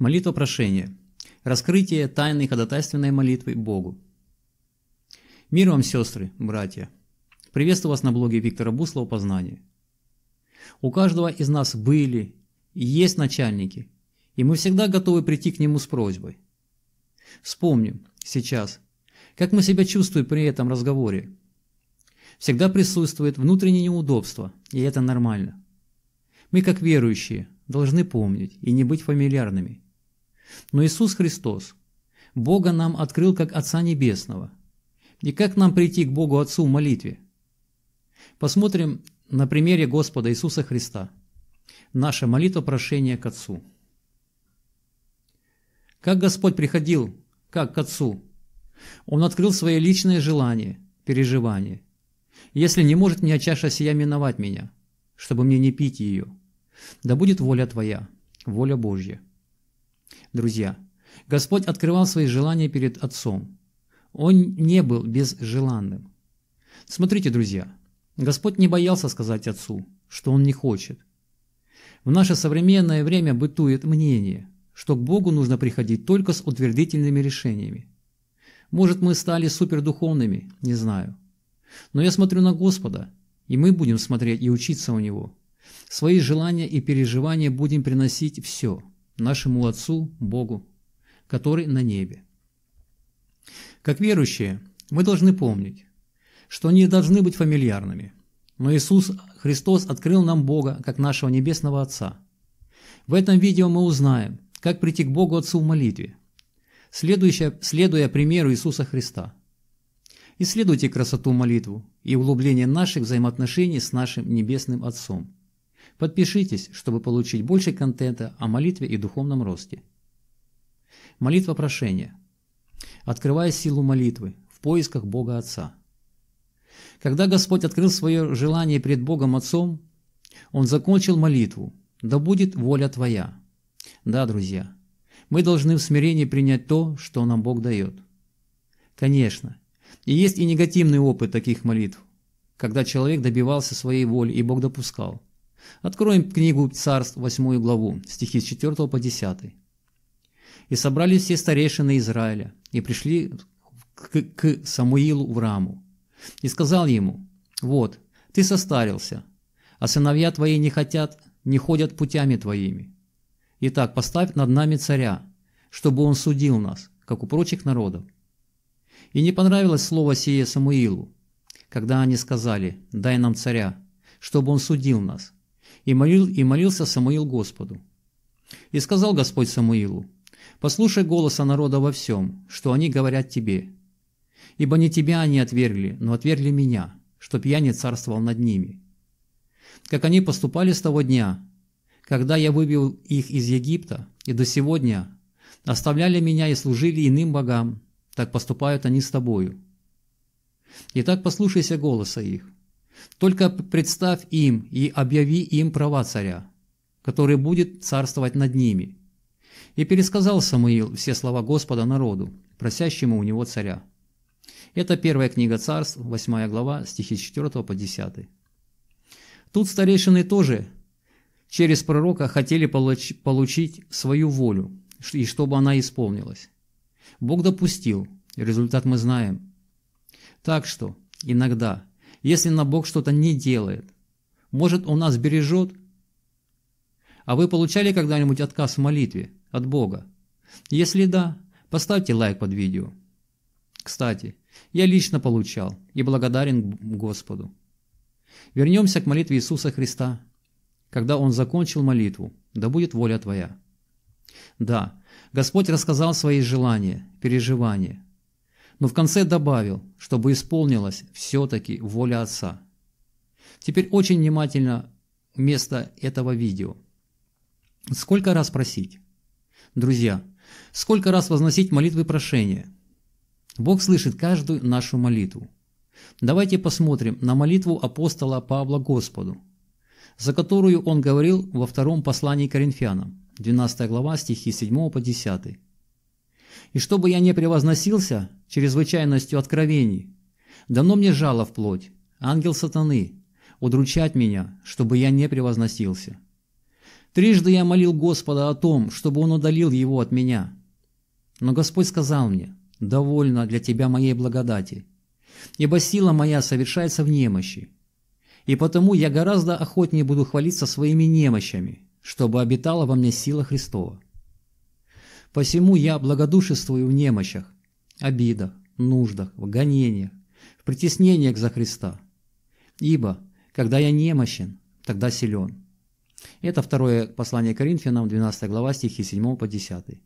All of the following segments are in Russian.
Молитва прошения. Раскрытие тайной ходатайственной молитвы Богу. Мир вам, сестры, братья! Приветствую вас на блоге Виктора Буслова «Познание». У каждого из нас были и есть начальники, и мы всегда готовы прийти к нему с просьбой. Вспомним сейчас, как мы себя чувствуем при этом разговоре. Всегда присутствует внутреннее неудобство, и это нормально. Мы, как верующие, должны помнить и не быть фамильярными – но Иисус Христос, Бога нам открыл как Отца Небесного. И как нам прийти к Богу Отцу в молитве? Посмотрим на примере Господа Иисуса Христа. Наша молитва прошение к Отцу. Как Господь приходил, как к Отцу? Он открыл свои личные желания, переживания. Если не может меня чаша сия миновать меня, чтобы мне не пить ее, да будет воля Твоя, воля Божья. Друзья, Господь открывал свои желания перед Отцом. Он не был безжеланным. Смотрите, друзья, Господь не боялся сказать Отцу, что Он не хочет. В наше современное время бытует мнение, что к Богу нужно приходить только с утвердительными решениями. Может, мы стали супердуховными, не знаю. Но я смотрю на Господа, и мы будем смотреть и учиться у Него. Свои желания и переживания будем приносить все – нашему Отцу Богу, который на небе. Как верующие, мы должны помнить, что они должны быть фамильярными, но Иисус Христос открыл нам Бога, как нашего Небесного Отца. В этом видео мы узнаем, как прийти к Богу Отцу в молитве, следуя, следуя примеру Иисуса Христа. Исследуйте красоту молитву и углубление наших взаимоотношений с нашим Небесным Отцом – Подпишитесь, чтобы получить больше контента о молитве и духовном росте. Молитва прошения. Открывая силу молитвы в поисках Бога Отца. Когда Господь открыл свое желание пред Богом Отцом, Он закончил молитву «Да будет воля Твоя». Да, друзья, мы должны в смирении принять то, что нам Бог дает. Конечно, и есть и негативный опыт таких молитв, когда человек добивался своей воли и Бог допускал – Откроем книгу «Царств», 8 главу, стихи с 4 по 10. «И собрались все старейшины Израиля, и пришли к, к Самуилу в раму. И сказал ему, «Вот, ты состарился, а сыновья твои не хотят, не ходят путями твоими. Итак, поставь над нами царя, чтобы он судил нас, как у прочих народов». И не понравилось слово сие Самуилу, когда они сказали, «Дай нам царя, чтобы он судил нас, и, молил, и молился Самуил Господу. И сказал Господь Самуилу, «Послушай голоса народа во всем, что они говорят тебе. Ибо не тебя они отвергли, но отвергли меня, чтоб я не царствовал над ними. Как они поступали с того дня, когда я вывел их из Египта, и до сегодня оставляли меня и служили иным богам, так поступают они с тобою. Итак, послушайся голоса их, только представь им и объяви им права царя, который будет царствовать над ними. И пересказал Самуил все слова Господа народу, просящему у него царя. Это первая книга царств, 8 глава, стихи с 4 по 10. Тут старейшины тоже через пророка хотели получ получить свою волю, и чтобы она исполнилась. Бог допустил, результат мы знаем. Так что иногда – если на Бог что-то не делает? Может, Он нас бережет? А вы получали когда-нибудь отказ в молитве от Бога? Если да, поставьте лайк под видео. Кстати, я лично получал и благодарен Господу. Вернемся к молитве Иисуса Христа, когда Он закончил молитву «Да будет воля Твоя». Да, Господь рассказал свои желания, переживания, но в конце добавил, чтобы исполнилась все-таки воля отца. Теперь очень внимательно место этого видео. Сколько раз просить? Друзья, сколько раз возносить молитвы прошения? Бог слышит каждую нашу молитву. Давайте посмотрим на молитву апостола Павла Господу, за которую он говорил во втором послании Коринфянам, 12 глава, стихи 7 по 10. И чтобы я не превозносился чрезвычайностью откровений, дано мне жало вплоть, ангел сатаны, удручать меня, чтобы я не превозносился. Трижды я молил Господа о том, чтобы он удалил его от меня. Но Господь сказал мне, «Довольно для тебя моей благодати, ибо сила моя совершается в немощи, и потому я гораздо охотнее буду хвалиться своими немощами, чтобы обитала во мне сила Христова». Посему я благодушествую в немощах, обидах, нуждах, в гонениях, в притеснениях за Христа. Ибо, когда я немощен, тогда силен. Это второе послание Коринфянам, 12 глава, стихи 7 по 10.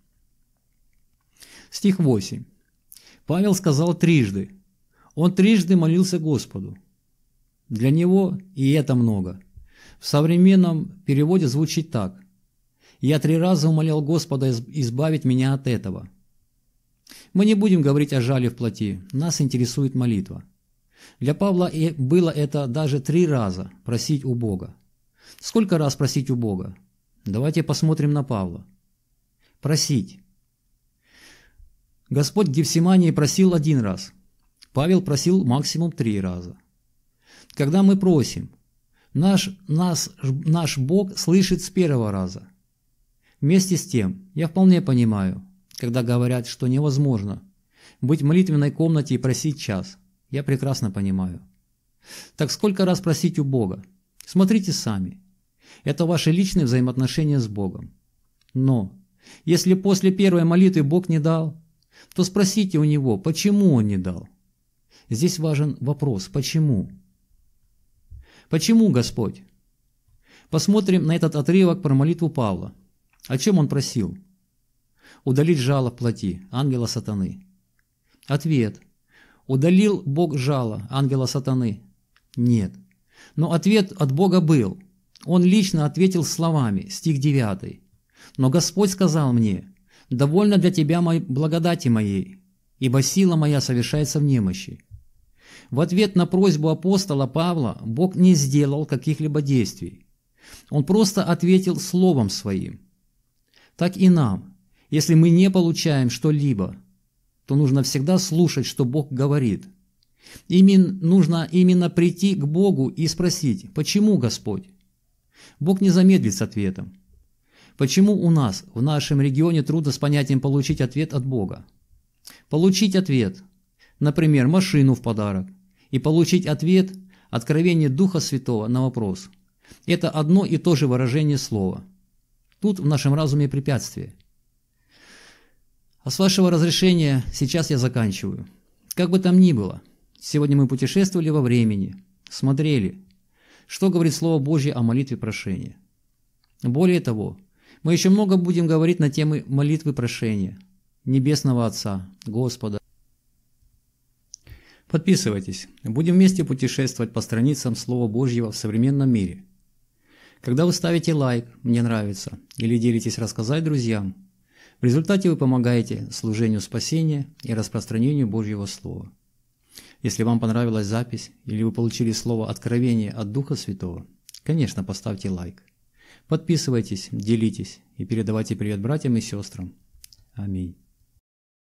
Стих 8. Павел сказал трижды. Он трижды молился Господу. Для него и это много. В современном переводе звучит так. Я три раза умолял Господа избавить меня от этого. Мы не будем говорить о жале в плоти, нас интересует молитва. Для Павла было это даже три раза просить у Бога. Сколько раз просить у Бога? Давайте посмотрим на Павла. Просить. Господь в Гефсимании просил один раз. Павел просил максимум три раза. Когда мы просим, наш, нас, наш Бог слышит с первого раза – Вместе с тем, я вполне понимаю, когда говорят, что невозможно быть в молитвенной комнате и просить час. Я прекрасно понимаю. Так сколько раз просить у Бога? Смотрите сами. Это ваши личные взаимоотношения с Богом. Но, если после первой молитвы Бог не дал, то спросите у Него, почему Он не дал. Здесь важен вопрос «почему?». Почему, Господь? Посмотрим на этот отрывок про молитву Павла. О чем он просил? Удалить жало плоти, ангела сатаны. Ответ. Удалил Бог жало, ангела сатаны? Нет. Но ответ от Бога был. Он лично ответил словами, стих 9. «Но Господь сказал мне, довольно для тебя моей благодати моей, ибо сила моя совершается в немощи». В ответ на просьбу апостола Павла Бог не сделал каких-либо действий. Он просто ответил словом своим – так и нам. Если мы не получаем что-либо, то нужно всегда слушать, что Бог говорит. Именно, нужно именно прийти к Богу и спросить, почему Господь? Бог не замедлит с ответом. Почему у нас в нашем регионе трудно с понятием получить ответ от Бога? Получить ответ, например, машину в подарок, и получить ответ – откровение Духа Святого на вопрос. Это одно и то же выражение слова – Тут в нашем разуме препятствие. А с вашего разрешения сейчас я заканчиваю. Как бы там ни было, сегодня мы путешествовали во времени, смотрели, что говорит Слово Божье о молитве прошения. Более того, мы еще много будем говорить на темы молитвы прошения, Небесного Отца, Господа. Подписывайтесь, будем вместе путешествовать по страницам Слова Божьего в современном мире – когда вы ставите лайк «Мне нравится» или делитесь рассказать друзьям, в результате вы помогаете служению спасения и распространению Божьего Слова. Если вам понравилась запись или вы получили слово «Откровение» от Духа Святого, конечно, поставьте лайк. Подписывайтесь, делитесь и передавайте привет братьям и сестрам. Аминь.